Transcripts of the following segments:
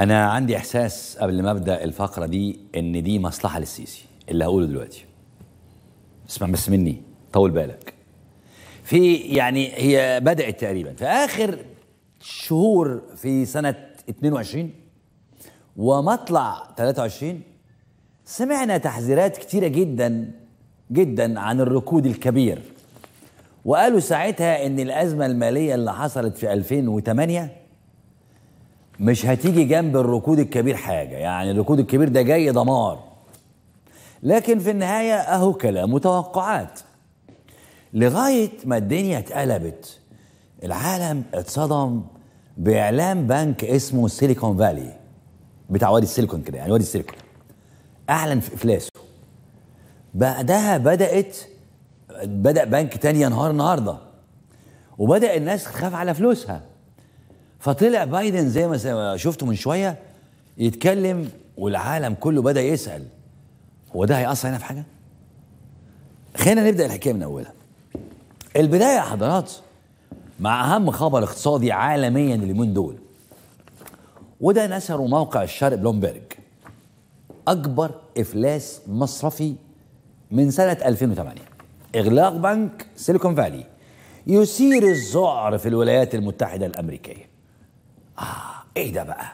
انا عندي احساس قبل ما ابدا الفقره دي ان دي مصلحه للسيسي اللي هقوله دلوقتي اسمع بس مني طول بالك في يعني هي بدات تقريبا في اخر شهور في سنه 22 ومطلع 23 سمعنا تحذيرات كتيره جدا جدا عن الركود الكبير وقالوا ساعتها ان الازمه الماليه اللي حصلت في 2008 مش هتيجي جنب الركود الكبير حاجة يعني الركود الكبير ده جاي دمار لكن في النهاية أهو كلام وتوقعات لغاية ما الدنيا اتقلبت العالم اتصدم بإعلان بنك اسمه سيليكون فالي بتاع وادي السيليكون كده يعني وادي السيليكون أعلن في إفلاسه بعدها بدأت بدأ بنك تاني ينهار النهارده وبدأ الناس تخاف على فلوسها فطلع بايدن زي ما شفته من شويه يتكلم والعالم كله بدا يسال هو ده هيأثر هنا في حاجه؟ خلينا نبدا الحكايه من اولها. البدايه يا حضرات مع اهم خبر اقتصادي عالميا اليومين دول. وده نشره موقع الشرق بلومبرج. اكبر افلاس مصرفي من سنه 2008. اغلاق بنك سيليكون فالي يثير الذعر في الولايات المتحده الامريكيه. ايه ده بقى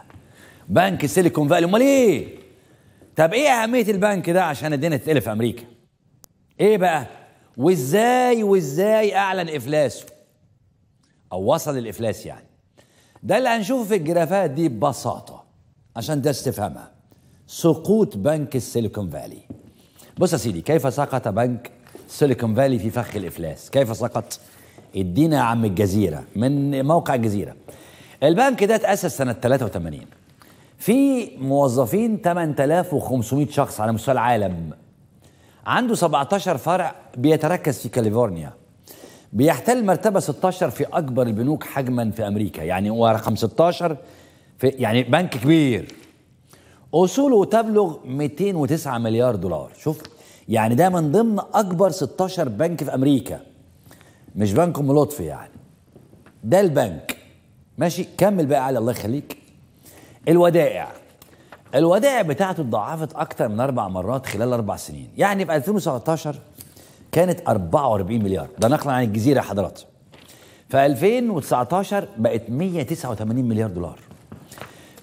بنك سيليكون فالي امال ايه طب ايه اهميه البنك ده عشان الدنيا تتقلب في امريكا ايه بقى وازاي وازاي اعلن افلاسه او وصل الافلاس يعني ده اللي هنشوفه في الجرافات دي ببساطه عشان ده استفهامها سقوط بنك السيليكون فالي بص يا سيدي كيف سقط بنك سيليكون فالي في فخ الافلاس كيف سقط ادينا يا عم الجزيره من موقع الجزيره البنك ده اتأسس سنة 83 في موظفين 8500 شخص على مستوى العالم عنده 17 فرع بيتركز في كاليفورنيا بيحتل مرتبة 16 في أكبر البنوك حجما في أمريكا يعني هو رقم 16 في يعني بنك كبير أصوله تبلغ 209 مليار دولار شوف يعني ده من ضمن أكبر 16 بنك في أمريكا مش بنك أم لطفي يعني ده البنك ماشي كمل بقى علي الله يخليك الودائع الودائع بتاعته اتضاعفت اكتر من اربع مرات خلال اربع سنين يعني في 2017 كانت 44 مليار ده نقلا عن الجزيره يا حضرات في 2019 بقت 189 مليار دولار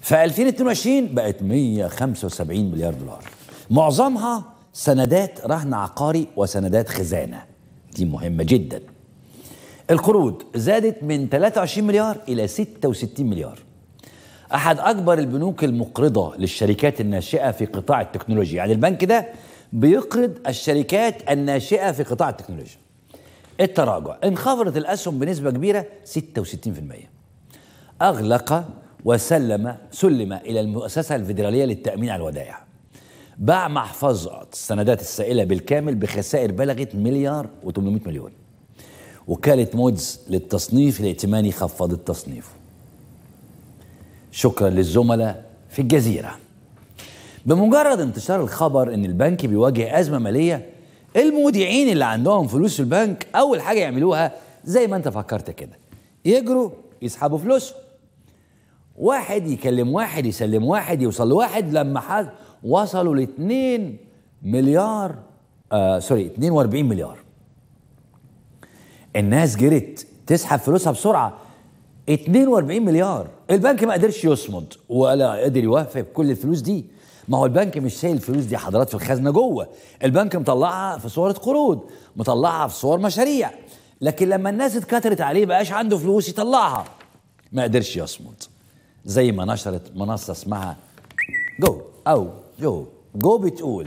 في 2022 بقت 175 مليار دولار معظمها سندات رهن عقاري وسندات خزانه دي مهمه جدا القروض زادت من 23 مليار إلى 66 مليار أحد أكبر البنوك المقرضة للشركات الناشئة في قطاع التكنولوجيا يعني البنك ده بيقرض الشركات الناشئة في قطاع التكنولوجيا التراجع انخفضت الأسهم بنسبة كبيرة 66% أغلق وسلم سلم إلى المؤسسة الفيدرالية للتأمين على الودائع باع محفظة السندات السائلة بالكامل بخسائر بلغت مليار و800 مليون وكالة مودز للتصنيف الائتماني خفضت تصنيفه شكرا للزملاء في الجزيرة بمجرد انتشار الخبر ان البنك بيواجه أزمة مالية المودعين اللي عندهم فلوس في البنك أول حاجة يعملوها زي ما انت فكرت كده يجروا يسحبوا فلوسهم واحد يكلم واحد يسلم واحد يوصل لواحد لما حد وصلوا ل 2 مليار آه سوري 42 مليار الناس جرت تسحب فلوسها بسرعه 42 مليار البنك ما قدرش يصمد ولا قدر يوافق بكل الفلوس دي ما هو البنك مش شايل الفلوس دي حضرات في الخزنه جوه البنك مطلعها في صوره قروض مطلعها في صور مشاريع لكن لما الناس اتكترت عليه بقاش عنده فلوس يطلعها ما قدرش يصمد زي ما نشرت منصه اسمها جو او جو جو بتقول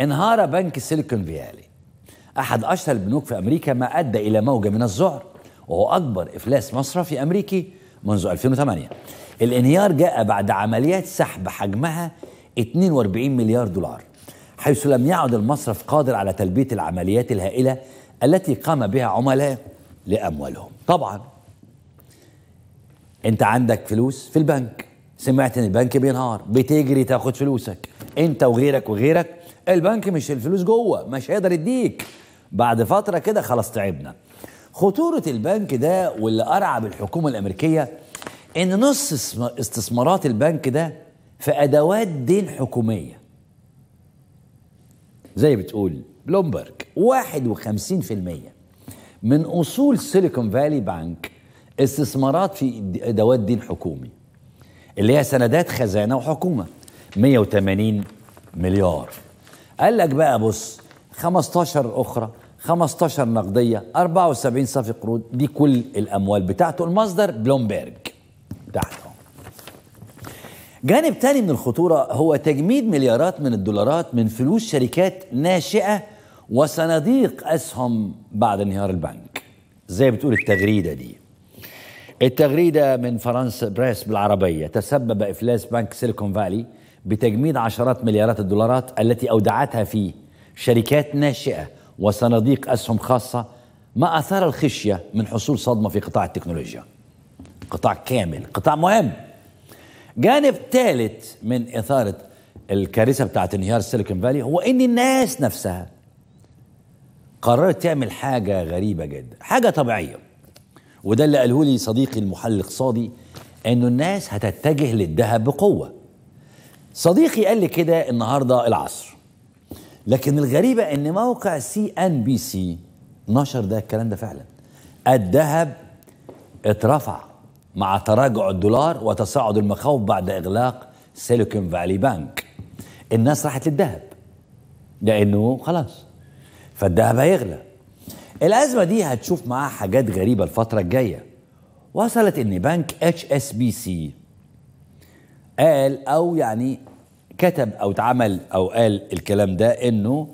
انهار بنك سيليكون فيالي أحد أشهر البنوك في أمريكا ما أدى إلى موجة من الذعر وهو أكبر إفلاس مصرفي أمريكي منذ 2008 الانهيار جاء بعد عمليات سحب حجمها 42 مليار دولار حيث لم يعد المصرف قادر على تلبية العمليات الهائلة التي قام بها عملاء لأموالهم طبعا انت عندك فلوس في البنك سمعت ان البنك بينهار بتجري تاخد فلوسك انت وغيرك وغيرك البنك مش الفلوس جوه مش هيقدر يديك بعد فتره كده خلاص تعبنا خطوره البنك ده واللي ارعب الحكومه الامريكيه ان نص استثمارات البنك ده في ادوات دين حكوميه زي بتقول بلومبرج 51% من اصول سيليكون فالي بانك استثمارات في ادوات دين حكومي اللي هي سندات خزانه وحكومه 180 مليار قال لك بقى بص 15 أخرى 15 نقدية 74 صافي قروض دي كل الأموال بتاعته المصدر بلومبرج بتاعته جانب تاني من الخطورة هو تجميد مليارات من الدولارات من فلوس شركات ناشئة وصناديق أسهم بعد انهيار البنك زي بتقول التغريدة دي التغريدة من فرنسا بريس بالعربية تسبب إفلاس بنك سيليكون فالي بتجميد عشرات مليارات الدولارات التي أودعتها فيه شركات ناشئة وصناديق أسهم خاصة ما أثار الخشية من حصول صدمة في قطاع التكنولوجيا قطاع كامل قطاع مهم جانب ثالث من إثارة الكارثة بتاعت انهيار السيليكون فالي هو إن الناس نفسها قررت تعمل حاجة غريبة جدا حاجة طبيعية وده اللي قاله لي صديقي المحلل الاقتصادي انه الناس هتتجه للذهب بقوه صديقي قال لي كده النهارده العصر لكن الغريبة ان موقع سي ان بي سي نشر ده الكلام ده فعلا الذهب اترفع مع تراجع الدولار وتصاعد المخاوف بعد اغلاق سيليكون فالي بانك الناس راحت للذهب لانه خلاص فالذهب هيغلى الازمه دي هتشوف معاها حاجات غريبه الفتره الجايه وصلت ان بنك اتش اس بي سي قال او يعني كتب او اتعمل او قال الكلام ده انه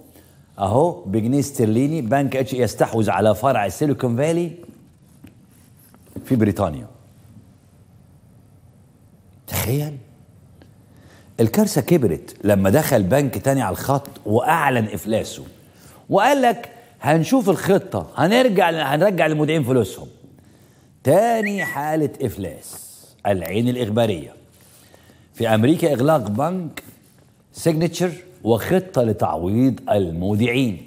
اهو بجنيه استرليني بنك اتش يستحوذ على فرع السيليكون فالي في بريطانيا تخيل الكارثه كبرت لما دخل بنك تاني على الخط واعلن افلاسه وقال لك هنشوف الخطه هنرجع هنرجع للمودعين فلوسهم تاني حاله افلاس العين الاخباريه في امريكا اغلاق بنك سيجنتشر وخطه لتعويض المودعين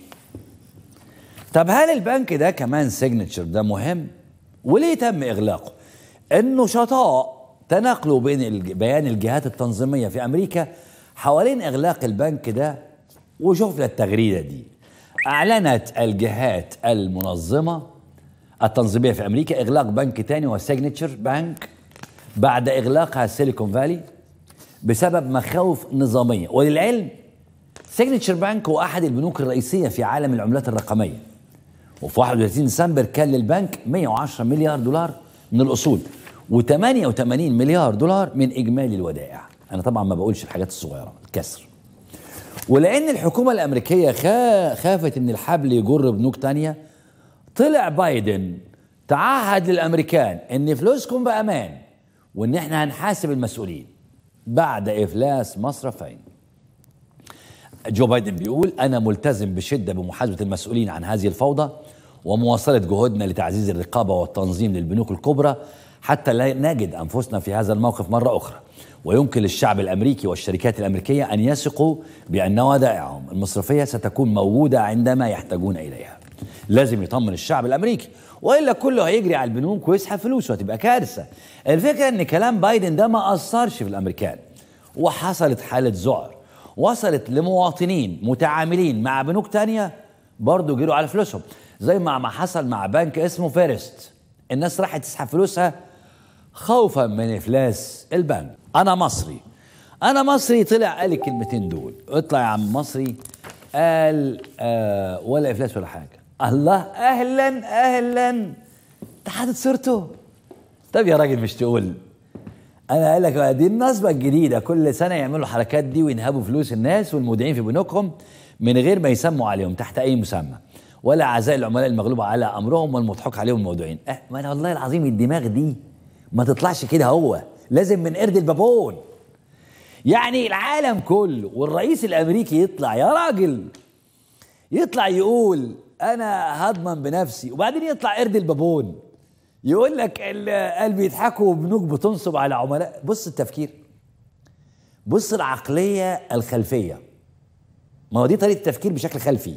طب هل البنك ده كمان سيجنتشر ده مهم وليه تم اغلاقه انه شطاء تناقلوا بين بيان الجهات التنظيميه في امريكا حوالين اغلاق البنك ده وشوفنا التغريده دي اعلنت الجهات المنظمه التنظيميه في امريكا اغلاق بنك تاني وسيجنتشر بنك بعد اغلاقها سيليكون فالي بسبب مخاوف نظاميه وللعلم سيجنتشر بانك هو احد البنوك الرئيسيه في عالم العملات الرقميه وفي 31 ديسمبر كان للبنك 110 مليار دولار من الاصول و88 مليار دولار من اجمالي الودائع انا طبعا ما بقولش الحاجات الصغيره الكسر ولان الحكومه الامريكيه خافت ان الحبل يجر بنوك تانية طلع بايدن تعهد للامريكان ان فلوسكم بامان وان احنا هنحاسب المسؤولين بعد إفلاس مصرفين جو بايدن بيقول أنا ملتزم بشدة بمحاسبة المسؤولين عن هذه الفوضى ومواصلة جهودنا لتعزيز الرقابة والتنظيم للبنوك الكبرى حتى لا نجد أنفسنا في هذا الموقف مرة أخرى ويمكن للشعب الأمريكي والشركات الأمريكية أن يثقوا بأن ودائعهم المصرفية ستكون موجودة عندما يحتاجون إليها لازم يطمن الشعب الامريكي والا كله هيجري على البنوك ويسحب فلوسه هتبقى كارثه الفكره ان كلام بايدن ده ما اثرش في الامريكان وحصلت حاله ذعر وصلت لمواطنين متعاملين مع بنوك تانية برضه جروا على فلوسهم زي ما ما حصل مع بنك اسمه فيرست الناس راحت تسحب فلوسها خوفا من افلاس البنك انا مصري انا مصري طلع قال الكلمتين دول اطلع يا عم مصري قال آه ولا افلاس ولا حاجه الله اهلا اهلا انت حاطط صورته طب يا راجل مش تقول انا قال لك دي النصبه الجديده كل سنه يعملوا الحركات دي وينهبوا فلوس الناس والمودعين في بنوكهم من غير ما يسموا عليهم تحت اي مسمى ولا عزاء العملاء المغلوب على امرهم والمضحوك عليهم المودعين اه ما انا والله العظيم الدماغ دي ما تطلعش كده هو لازم من قرد البابون يعني العالم كله والرئيس الامريكي يطلع يا راجل يطلع يقول انا هضمن بنفسي وبعدين يطلع قرد البابون يقول لك قال بيضحكوا وبنوك بتنصب على عملاء بص التفكير بص العقليه الخلفيه ما هو دي طريقه التفكير بشكل خلفي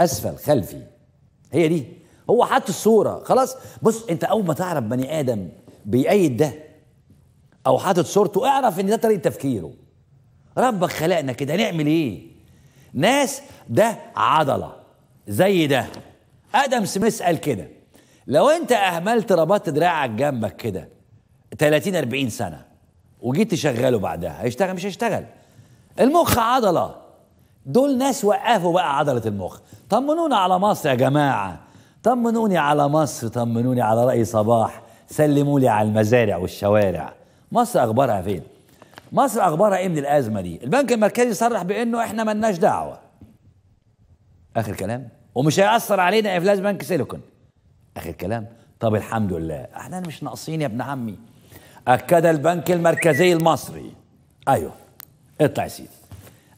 اسفل خلفي هي دي هو حط الصوره خلاص بص انت اول ما تعرف بني ادم بيأيد ده او حاطط صورته اعرف ان ده طريقه تفكيره ربك خلقنا كده نعمل ايه ناس ده عضله زي ده ادم سميث قال كده لو انت اهملت ربطت دراعك جنبك كده 30 40 سنه وجيت تشغله بعدها هيشتغل مش هيشتغل المخ عضله دول ناس وقفوا بقى عضله المخ طمنونا على مصر يا جماعه طمنوني على مصر طمنوني على راي صباح سلموا لي على المزارع والشوارع مصر اخبارها فين مصر اخبارها ايه من الازمه دي البنك المركزي صرح بانه احنا ملناش دعوه اخر كلام ومش هيأثر علينا إفلاس إيه بنك سيليكون آخر كلام طب الحمد لله احنا مش ناقصين يا ابن عمي أكد البنك المركزي المصري أيوه اطلع يا سيدي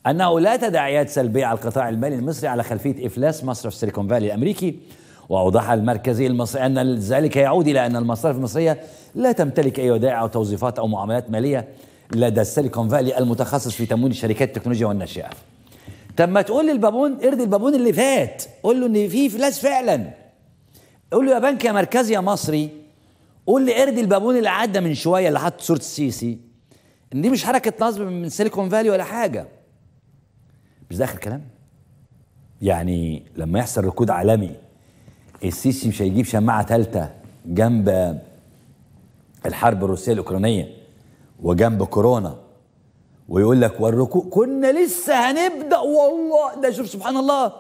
أنه لا تداعيات سلبية على القطاع المالي المصري على خلفية إفلاس مصرف سيليكون فالي الأمريكي وأوضح المركزي المصري أن ذلك يعود إلى أن المصارف المصرية لا تمتلك أي ودائع أو توظيفات أو معاملات مالية لدى السيليكون فالي المتخصص في تمويل الشركات التكنولوجيا والناشئة طب ما تقول للبابون ارضي البابون اللي فات قول له ان في فلاس فعلا قول له يا بنك يا مركزي يا مصري قول لي ارضي البابون اللي عدى من شويه اللي حط صوره السيسي ان دي مش حركه نصب من سيليكون فالي ولا حاجه مش ده اخر كلام يعني لما يحصل ركود عالمي السيسي مش هيجيب شماعه ثالثه جنب الحرب الروسيه الاوكرانيه وجنب كورونا ويقول لك والركوع كنا لسه هنبدا والله ده شوف سبحان الله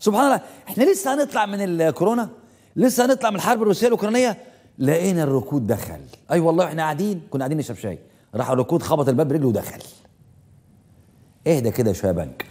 سبحان الله احنا لسه هنطلع من الكورونا لسه هنطلع من الحرب الروسيه الاوكرانيه لقينا الركود دخل اي أيوة والله احنا قاعدين كنا قاعدين نشرب شاي راح الركود خبط الباب برجله ودخل اهدى كده شويه يا بنك